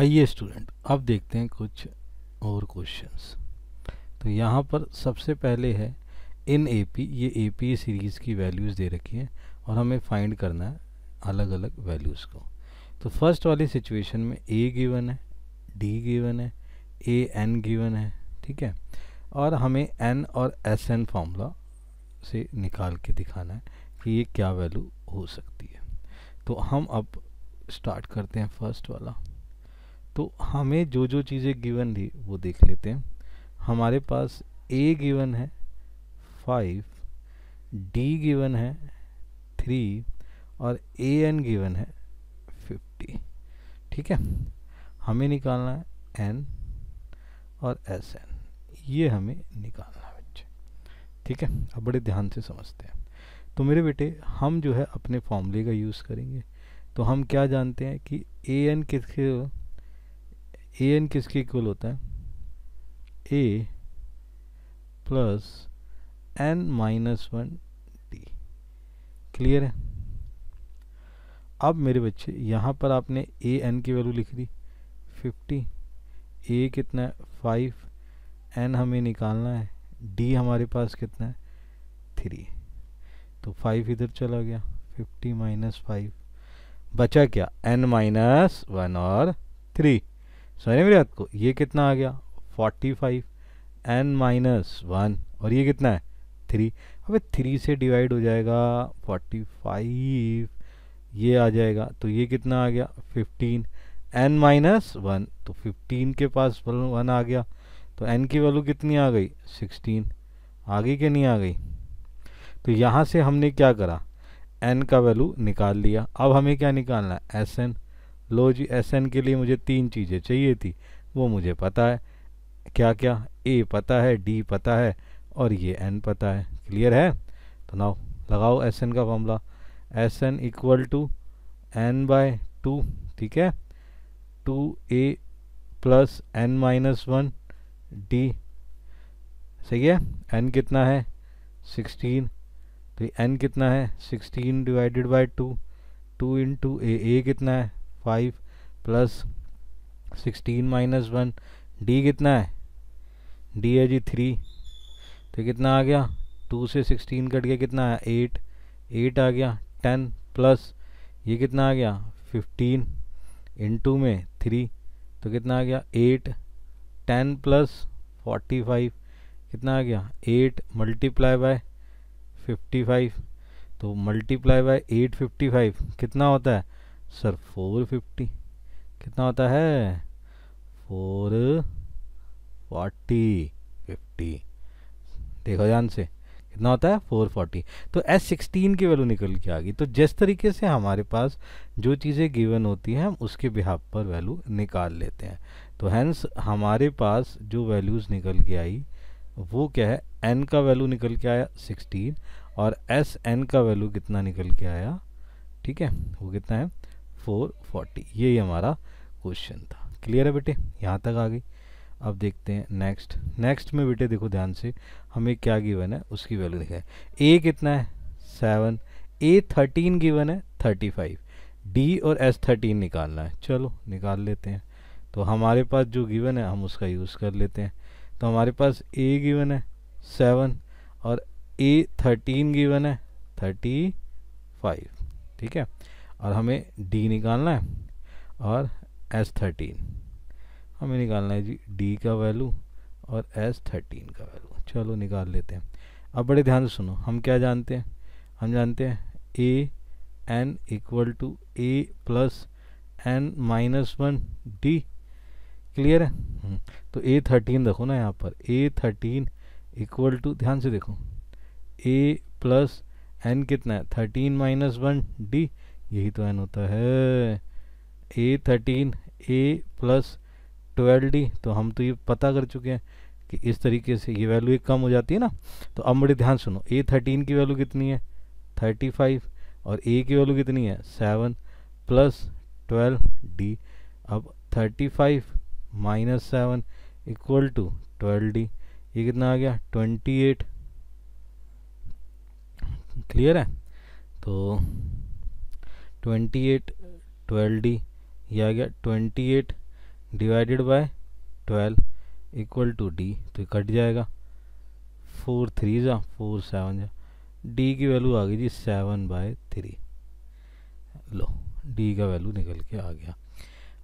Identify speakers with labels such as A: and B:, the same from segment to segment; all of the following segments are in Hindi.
A: आइए स्टूडेंट अब देखते हैं कुछ और क्वेश्चंस तो यहाँ पर सबसे पहले है इन ए पी ये ए पी सीरीज़ की वैल्यूज़ दे रखी हैं और हमें फाइंड करना है अलग अलग वैल्यूज़ को तो फर्स्ट वाली सिचुएशन में ए गिवन है डी गिवन है ए एन गिवन है ठीक है और हमें एन और एस एन फॉर्मूला से निकाल के दिखाना है कि ये क्या वैल्यू हो सकती है तो हम अब स्टार्ट करते हैं फर्स्ट वाला तो हमें जो जो चीज़ें गिवन थी वो देख लेते हैं हमारे पास ए गिवन है फाइव डी गिवन है थ्री और ए एन गिवन है फिफ्टी ठीक है हमें निकालना है एन और एस एन ये हमें निकालना है बच्चे ठीक है अब बड़े ध्यान से समझते हैं तो मेरे बेटे हम जो है अपने फॉर्मूले का यूज़ करेंगे तो हम क्या जानते हैं कि ए एन किसके ए एन किसके इक्वल होता है a plus n minus one d clear है अब मेरे बच्चे यहाँ पर आपने ए एन की वैल्यू लिख दी फिफ्टी ए कितना है फाइव एन हमें निकालना है डी हमारे पास कितना है थ्री तो फाइव इधर चला गया फिफ्टी माइनस फाइव बचा क्या एन माइनस वन और थ्री समझ मेरे मेरी बात को ये कितना आ गया forty five n minus one और ये कितना है थ्री अबे थ्री से डिवाइड हो जाएगा फोर्टी फाइव ये आ जाएगा तो ये कितना आ गया फिफ्टीन एन माइनस वन तो फिफ्टीन के पास वन आ गया तो एन की वैल्यू कितनी आ गई सिक्सटीन आ गई कि नहीं आ गई तो यहाँ से हमने क्या करा एन का वैल्यू निकाल लिया अब हमें क्या निकालना है एस एन लो जी एस एन के लिए मुझे तीन चीज़ें चाहिए थी वो मुझे पता है क्या क्या ए पता है डी पता है और ये एन पता है क्लियर है तो नाउ लगाओ एस एन का formula S n equal to n by two ठीक है two a plus n minus one d सही है एन कितना है सिक्सटीन तो एन कितना है sixteen divided by two two into a a कितना है five plus sixteen minus one d कितना है डी है जी थ्री तो कितना आ गया टू से सिक्सटीन कट गया कितना आया एट एट आ गया टेन प्लस ये कितना आ गया फिफ्टीन इंटू में थ्री तो कितना आ गया eight ten plus forty five कितना आ गया eight multiply by fifty five तो multiply by eight fifty five कितना होता है सर फोर फिफ्टी कितना होता है फोर फोर्टी फिफ्टी देखो ध्यान से कितना होता है फोर फोर्टी तो एस सिक्सटीन की वैल्यू निकल के आ गई तो जिस तरीके से हमारे पास जो चीज़ें गिवन होती हैं हम उसके बिहाब पर वैल्यू निकाल लेते हैं तो हैंस हमारे पास जो वैल्यूज़ निकल के आई वो क्या है एन का वैल्यू निकल के आया सिक्सटीन और एस एन का वैल्यू कितना निकल के आया ठीक है वो कितना है फोर्टी यही हमारा क्वेश्चन था क्लियर है बेटे यहाँ तक आ गई अब देखते हैं नेक्स्ट नेक्स्ट में बेटे देखो ध्यान से हमें क्या गिवन है उसकी वैल्यू लिखा है ए कितना है सेवन ए थर्टीन गिवन है थर्टी फाइव डी और एस थर्टीन निकालना है चलो निकाल लेते हैं तो हमारे पास जो गिवन है हम उसका यूज़ कर लेते हैं तो हमारे पास ए गिवन है सेवन और ए थर्टीन गिवन है थर्टी फाइव ठीक है और हमें डी निकालना है और एस थर्टीन हमें निकालना है जी डी का वैल्यू और एस थर्टीन का वैल्यू चलो निकाल लेते हैं अब बड़े ध्यान से सुनो हम क्या जानते हैं हम जानते हैं a n equal to a plus n minus one d clear है हम्म, तो ए थर्टीन देखो ना यहाँ पर ए थर्टीन इक्वल टू ध्यान से देखो ए प्लस एन कितना है थर्टीन माइनस वन डी यही तो एन होता है a thirteen a plus twelve d तो हम तो ये पता कर चुके हैं कि इस तरीके से ये वैल्यू एक कम हो जाती है ना तो अब बड़े ध्यान सुनो ए थर्टीन की वैल्यू कितनी है थर्टी फाइव और ए की वैल्यू कितनी है सेवन प्लस ट्वेल्व डी अब thirty five minus seven equal to twelve d ये कितना आ गया ट्वेंटी एट क्लियर है तो ट्वेंटी एट ट्वेल्व डी ये आ गया twenty eight divided by twelve equal to d तो कट जाएगा फोर थ्री जा फोर सेवन जा डी की वैल्यू आ गई जी सेवन बाय थ्री लो डी का वैल्यू निकल के आ गया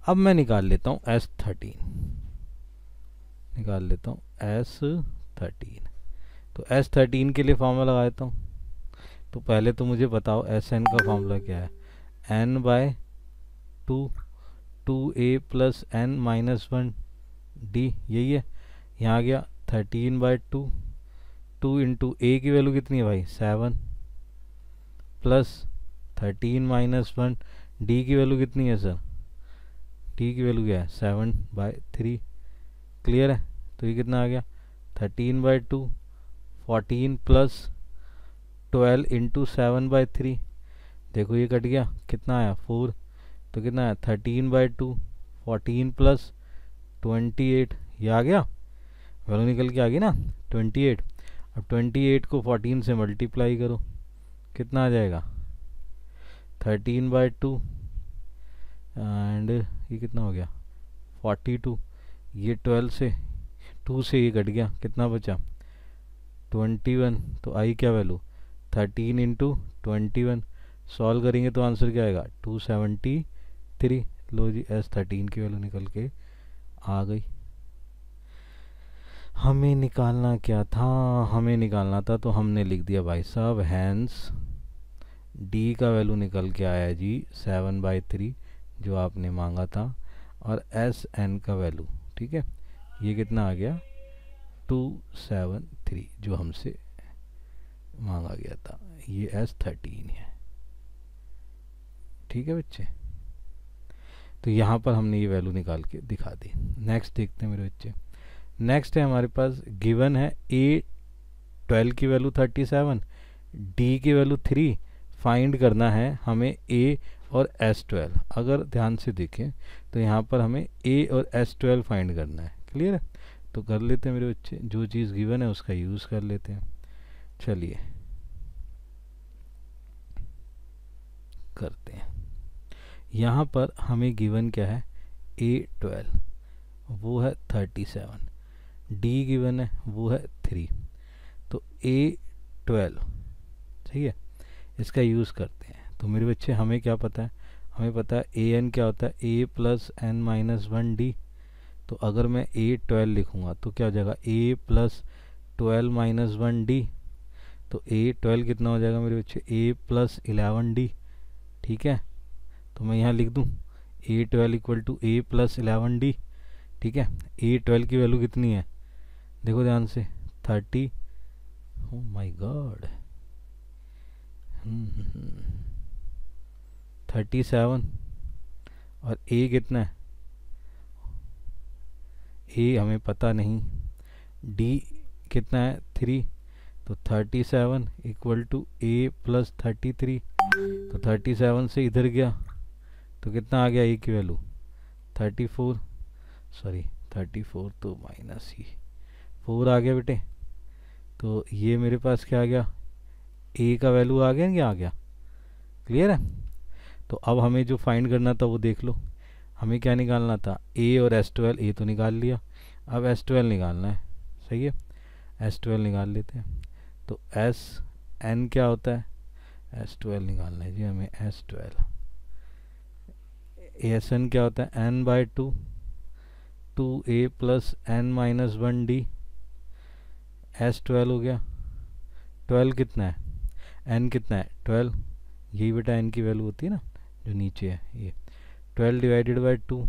A: अब मैं निकाल लेता हूँ एस थर्टीन निकाल लेता हूँ एस थर्टीन तो एस थर्टीन के लिए फॉर्मूला लगा देता हूँ तो पहले तो मुझे बताओ एस एन का फॉर्मूला क्या है n by two two a plus n minus one d यही है यहाँ आ गया thirteen by two two into a की वैल्यू कितनी है भाई seven plus thirteen minus one d की वैल्यू कितनी है सर डी की वैल्यू क्या है सेवन बाय थ्री क्लियर है तो ये कितना आ गया thirteen by two fourteen plus twelve into seven by three देखो ये कट गया कितना आया फोर तो कितना आया thirteen by two fourteen plus twenty eight ये आ गया वैल्यू निकल के आ गई ना ट्वेंटी एट अब ट्वेंटी एट को फोर्टीन से मल्टीप्लाई करो कितना आ जाएगा थर्टीन बाई टू एंड ये कितना हो गया फोर्टी टू ये ट्वेल्व से टू से ये कट गया कितना बचा ट्वेंटी वन तो आई क्या value thirteen into twenty one solve करेंगे तो आंसर क्या आएगा टू सेवेंटी थ्री लो जी एस थर्टीन की वैल्यू निकल के आ गई हमें निकालना क्या था हमें निकालना था तो हमने लिख दिया भाई साहब हैंस डी का वैल्यू निकल के आया जी सेवन बाई थ्री जो आपने मांगा था और एस एन का वैल्यू ठीक है ये कितना आ गया टू सेवन थ्री जो हमसे मांगा गया था ये एस थर्टीन है ठीक है बच्चे तो यहाँ पर हमने ये वैल्यू निकाल के दिखा दी नेक्स्ट देखते हैं मेरे बच्चे नेक्स्ट है हमारे पास गिवन है ए ट्वेल्व की वैल्यू थर्टी सेवन डी की वैल्यू थ्री फाइंड करना है हमें ए और एस ट्वेल्व अगर ध्यान से देखें तो यहाँ पर हमें ए और एस ट्वेल्व फाइंड करना है क्लियर है तो कर लेते हैं मेरे बच्चे जो चीज़ गिवन है उसका यूज़ कर लेते हैं चलिए करते हैं यहाँ पर हमें गिवन क्या है ए ट्वेल्व वो है थर्टी सेवन डी गिवन है वो है थ्री तो ए ट्वेल्व ठीक है इसका यूज़ करते हैं तो मेरे बच्चे हमें क्या पता है हमें पता है ए एन क्या होता है a plus n minus one d तो अगर मैं ए ट्वेल्व लिखूँगा तो क्या हो जाएगा a plus twelve minus one d तो ए ट्वेल्व कितना हो जाएगा मेरे बच्चे ए प्लस इलेवन डी ठीक है तो मैं यहाँ लिख दूँ a twelve equal to a plus eleven d ठीक है ए ट्वेल्व की वैल्यू कितनी है देखो ध्यान से thirty oh my God thirty seven और ए कितना है ए हमें पता नहीं डी कितना है थ्री तो thirty seven equal to a plus thirty three तो थर्टी सेवन से इधर गया तो कितना आ गया ई e की value thirty four sorry thirty four तो माइनस ही फोर आ गया बेटे तो ये मेरे पास क्या आ गया ए का वैल्यू आ गया क्या आ गया क्लियर है तो अब हमें जो फाइंड करना था वो देख लो हमें क्या निकालना था ए और एस ट्वेल्व ए तो निकाल लिया अब एस ट्वेल्व निकालना है सही है एस ट्वेल्व निकाल लेते हैं तो एस एन क्या होता है एस ट्वेल्व निकालना है जी हमें एस ट्वेल्व एस एन क्या होता है n by two two a plus n minus one d S twelve हो गया ट्वेल्व कितना है एन कितना है ट्वेल्व यही बेटा एन की वैल्यू होती है ना जो नीचे है ये twelve divided by two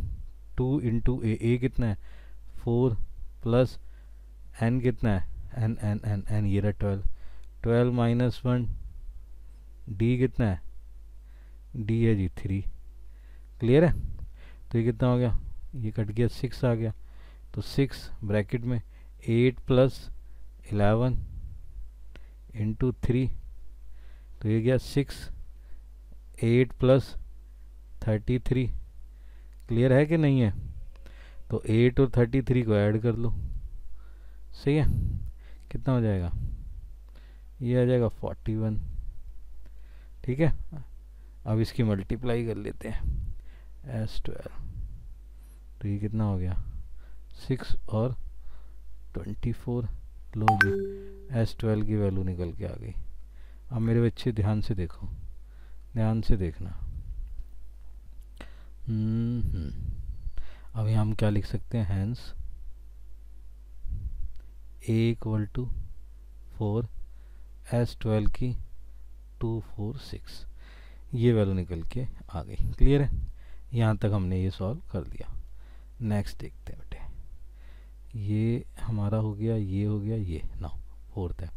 A: two into a a कितना है फोर प्लस एन कितना है एन एन एन एन ये रहा twelve twelve minus one d कितना है डी है जी थ्री क्लियर है तो ये कितना हो गया ये कट गया सिक्स आ गया तो सिक्स ब्रैकेट में eight plus eleven into three तो ये गया six eight plus thirty three clear है कि नहीं है तो एट और थर्टी थ्री को ऐड कर लो सही है कितना हो जाएगा ये आ जाएगा फोर्टी वन ठीक है अब इसकी मल्टीप्लाई कर लेते हैं एस ट्वेल्व तो ये कितना हो गया सिक्स और ट्वेंटी फोर लो जी एस ट्वेल्व की वैल्यू निकल के आ गई अब मेरे बच्चे ध्यान से देखो ध्यान से देखना हम्म, हम्म। अभी हम क्या लिख सकते हैं hence a equal to four S twelve की टू फोर सिक्स ये वैल्यू निकल के आ गई क्लियर है यहाँ तक हमने ये सॉल्व कर दिया नेक्स्ट देखते हैं बेटे ये हमारा हो गया ये हो गया ये ना फोर्थ है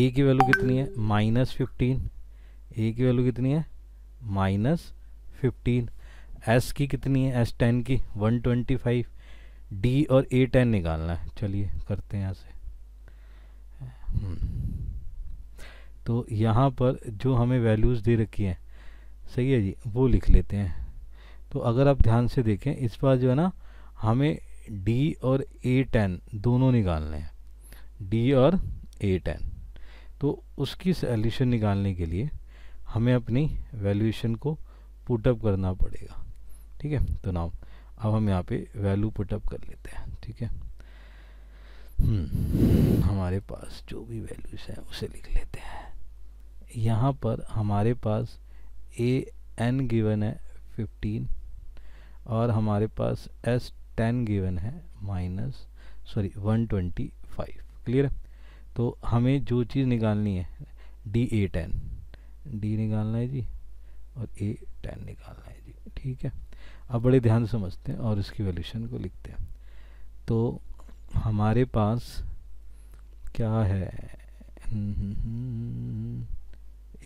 A: ए की वैल्यू कितनी है माइनस फिफ्टीन ए की वैल्यू कितनी है माइनस फिफ्टीन एस की कितनी है एस टेन की वन ट्वेंटी फाइव डी और ए टेन निकालना है चलिए करते हैं यहाँ से हम्म। तो यहाँ पर जो हमें वैल्यूज़ दे रखी हैं सही है जी वो लिख लेते हैं तो अगर आप ध्यान से देखें इस बार जो है ना हमें डी और ए टेन दोनों निकालने हैं डी और ए टेन तो उसकी सल्यूशन निकालने के लिए हमें अपनी वैल्यूएशन को पुटअप करना पड़ेगा ठीक है तो नाउ अब हम यहाँ पे वैल्यू पुटअप कर लेते हैं ठीक है हम्म, हमारे पास जो भी वैल्यूज़ हैं उसे लिख लेते हैं यहाँ पर हमारे पास ए एन गिवन है फिफ्टीन और हमारे पास एस टेन गिवन है minus sorry one twenty five clear है तो हमें जो चीज़ निकालनी है डी ए टेन डी निकालना है जी और ए टेन निकालना है जी ठीक है अब बड़े ध्यान से समझते हैं और इसकी वैल्यूशन को लिखते हैं तो हमारे पास क्या है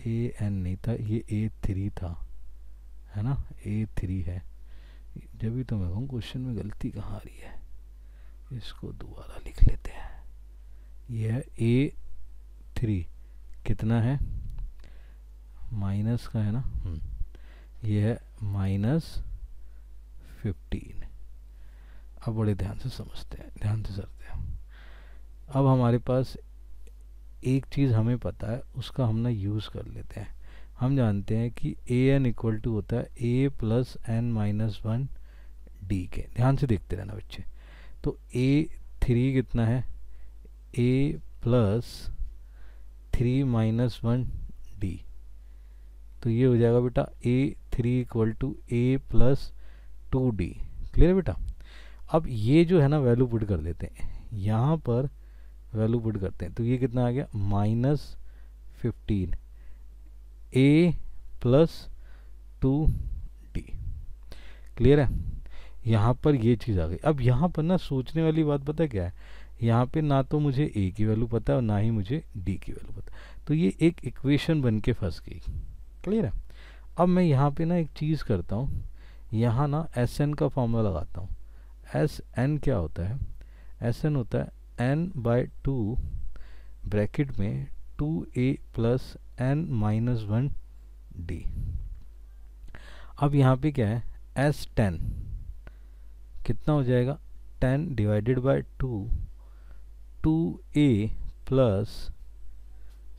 A: ए एन नहीं था ये ए थ्री था है ना ए थ्री है जब तो मैं कहूँ क्वेश्चन में गलती कहाँ आ रही है इसको दोबारा लिख लेते हैं यह ए थ्री कितना है माइनस का है ना हम्म। यह माइनस फिफ्टीन अब बड़े ध्यान से समझते हैं ध्यान से सरते हैं अब हमारे पास एक चीज़ हमें पता है उसका हम ना यूज़ कर लेते हैं हम जानते हैं कि ए एन इक्वल टू होता है a plus n minus one d के ध्यान से देखते रहना बच्चे तो ए थ्री कितना है a plus three minus one d तो ये हो जाएगा बेटा a three equal to a plus two d clear बेटा अब ये जो है ना वैल्यू पुट कर देते हैं यहाँ पर वैल्यू पुट करते हैं तो ये कितना आ गया minus fifteen a plus two d clear है यहाँ पर ये चीज़ आ गई अब यहाँ पर ना सोचने वाली बात पता क्या है यहाँ पे ना तो मुझे ए की वैल्यू पता है और ना ही मुझे डी की वैल्यू पता तो ये एक इक्वेशन बन के फंस गई क्लियर है अब मैं यहाँ पे ना एक चीज़ करता हूँ यहाँ ना एस एन का फॉर्मूला लगाता हूँ एस एन क्या होता है एस एन होता है एन बाय टू ब्रैकेट में two a plus n minus one d अब यहाँ पे क्या है एस टेन कितना हो जाएगा ten divided by two two a plus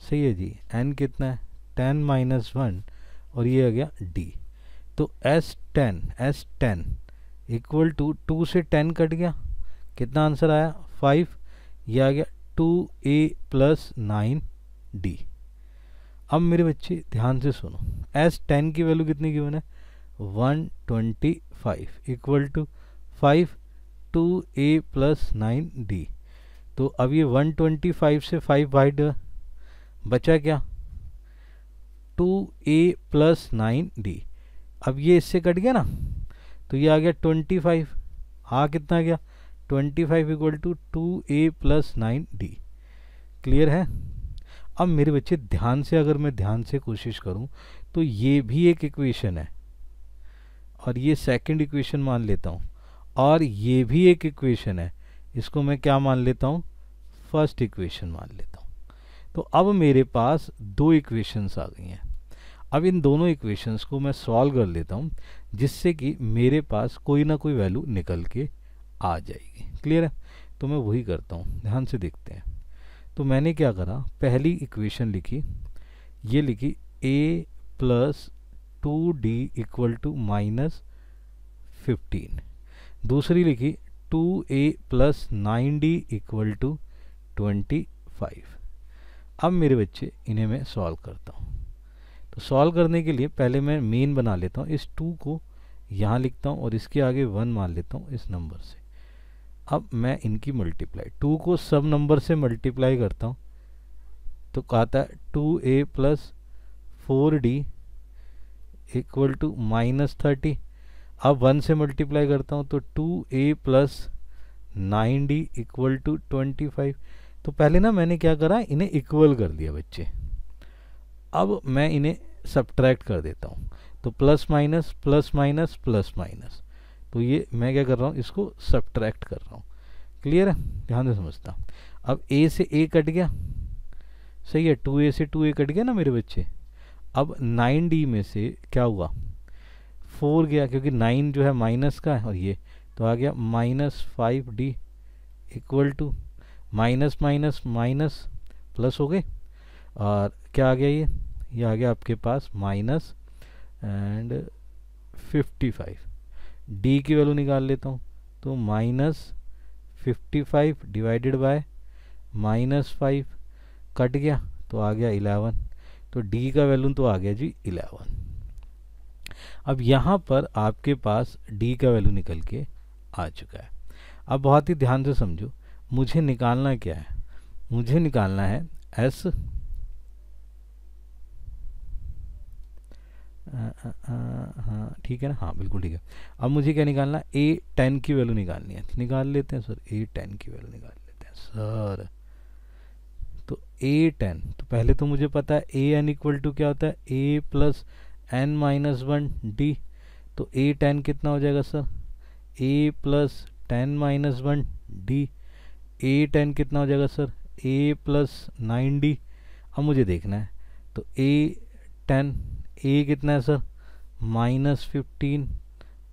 A: सही है जी एन कितना है टेन माइनस वन और ये आ गया डी तो S ten S ten equal to two से टेन कट गया कितना आंसर आया फाइव ये आ गया two a plus nine d अब मेरे बच्चे ध्यान से सुनो एस टेन की वैल्यू कितनी गिवन है one twenty five equal to five two a plus nine d तो अब ये वन ट्वेंटी फाइव से फाइव वाइड बचा क्या two a plus nine d अब ये इससे कट गया ना तो ये आ गया ट्वेंटी फाइव आ कितना आ गया twenty five equal to two a plus nine d clear है अब मेरे बच्चे ध्यान से अगर मैं ध्यान से कोशिश करूं तो ये भी एक इक्वेशन है और ये सेकंड इक्वेशन मान लेता हूं और ये भी एक इक्वेशन है इसको मैं क्या मान लेता हूं फर्स्ट इक्वेशन मान लेता हूं तो अब मेरे पास दो इक्वेशंस आ गई हैं अब इन दोनों इक्वेशंस को मैं सॉल्व कर लेता हूँ जिससे कि मेरे पास कोई ना कोई वैल्यू निकल के आ जाएगी क्लियर है तो मैं वही करता हूँ ध्यान से देखते हैं तो मैंने क्या करा पहली इक्वेशन लिखी ये लिखी a plus two d equal to minus fifteen दूसरी लिखी two a plus nine d equal to twenty five अब मेरे बच्चे इन्हें मैं सॉल्व करता हूँ तो सॉल्व करने के लिए पहले मैं मेन बना लेता हूँ इस टू को यहाँ लिखता हूँ और इसके आगे वन मान लेता हूँ इस नंबर से अब मैं इनकी मल्टीप्लाई टू को सब नंबर से मल्टीप्लाई करता हूँ तो कहता है two a plus four d equal to minus thirty अब वन से मल्टीप्लाई करता हूँ तो two a plus nine d equal to twenty five तो पहले ना मैंने क्या करा इन्हें इक्वल कर दिया बच्चे अब मैं इन्हें सब्ट्रैक्ट कर देता हूँ तो plus minus plus minus plus minus तो ये मैं क्या कर रहा हूँ इसको सब्ट्रैक्ट कर रहा हूँ क्लियर है ध्यान से समझता अब ए से ए कट गया सही है टू ए से टू ए कट गया ना मेरे बच्चे अब नाइन डी में से क्या हुआ फोर गया क्योंकि नाइन जो है माइनस का है और ये तो आ गया minus five d equal to minus minus minus plus हो गए और क्या आ गया ये ये आ गया आपके पास minus and fifty five d की वैल्यू निकाल लेता हूँ तो minus fifty five divided by minus five cut गया तो आ गया इलेवन तो डी का वैल्यू तो आ गया जी इलेवन अब यहाँ पर आपके पास डी का वैल्यू निकल के आ चुका है अब बहुत ही ध्यान से समझो मुझे निकालना क्या है मुझे निकालना है एस हाँ ठीक है ना हाँ बिल्कुल ठीक है अब मुझे क्या निकालना ए टेन की वैल्यू निकालनी है निकाल लेते हैं सर ए टेन की वैल्यू निकाल लेते हैं सर तो ए टेन तो पहले तो मुझे पता है ए एन इक्वल टू क्या होता है a plus n minus one d तो ए टेन कितना हो जाएगा sir a plus ten minus one d a ten कितना हो जाएगा sir a plus nine d अब मुझे देखना है तो ए टेन ए कितना है sir minus fifteen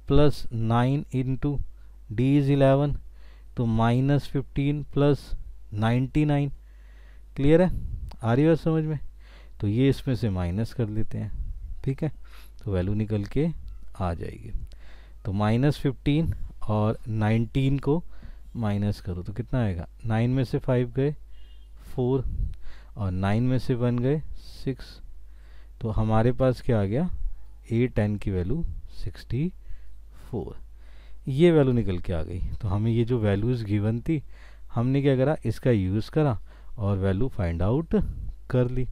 A: plus nine into d is eleven तो minus fifteen plus ninety nine clear है आ रही बात समझ में तो ये इसमें से माइनस कर लेते हैं ठीक है तो वैल्यू निकल के आ जाएगी तो माइनस फिफ्टीन और नाइनटीन को माइनस करो तो कितना आएगा नाइन में से फाइव गए फोर और नाइन में से वन गए सिक्स तो हमारे पास क्या आ गया ए टेन की वैल्यू सिक्सटी फोर ये वैल्यू निकल के आ गई तो हमें ये जो वैल्यूज़ गिवन थी हमने क्या करा इसका यूज़ करा और वैल्यू फाइंड आउट कर ली